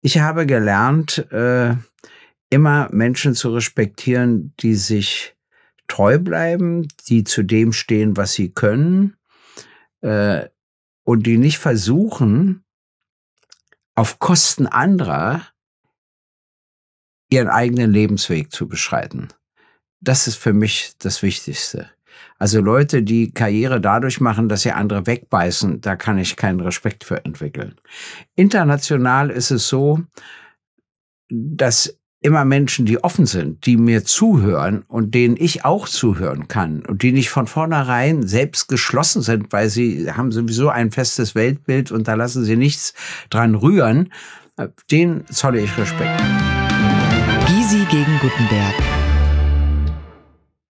Ich habe gelernt, äh, immer Menschen zu respektieren, die sich treu bleiben, die zu dem stehen, was sie können äh, und die nicht versuchen, auf Kosten anderer ihren eigenen Lebensweg zu beschreiten. Das ist für mich das Wichtigste. Also Leute, die Karriere dadurch machen, dass sie andere wegbeißen, da kann ich keinen Respekt für entwickeln. International ist es so, dass immer Menschen, die offen sind, die mir zuhören und denen ich auch zuhören kann und die nicht von vornherein selbst geschlossen sind, weil sie haben sowieso ein festes Weltbild und da lassen sie nichts dran rühren, äh, denen zolle ich Respekt. Gysi gegen Gutenberg.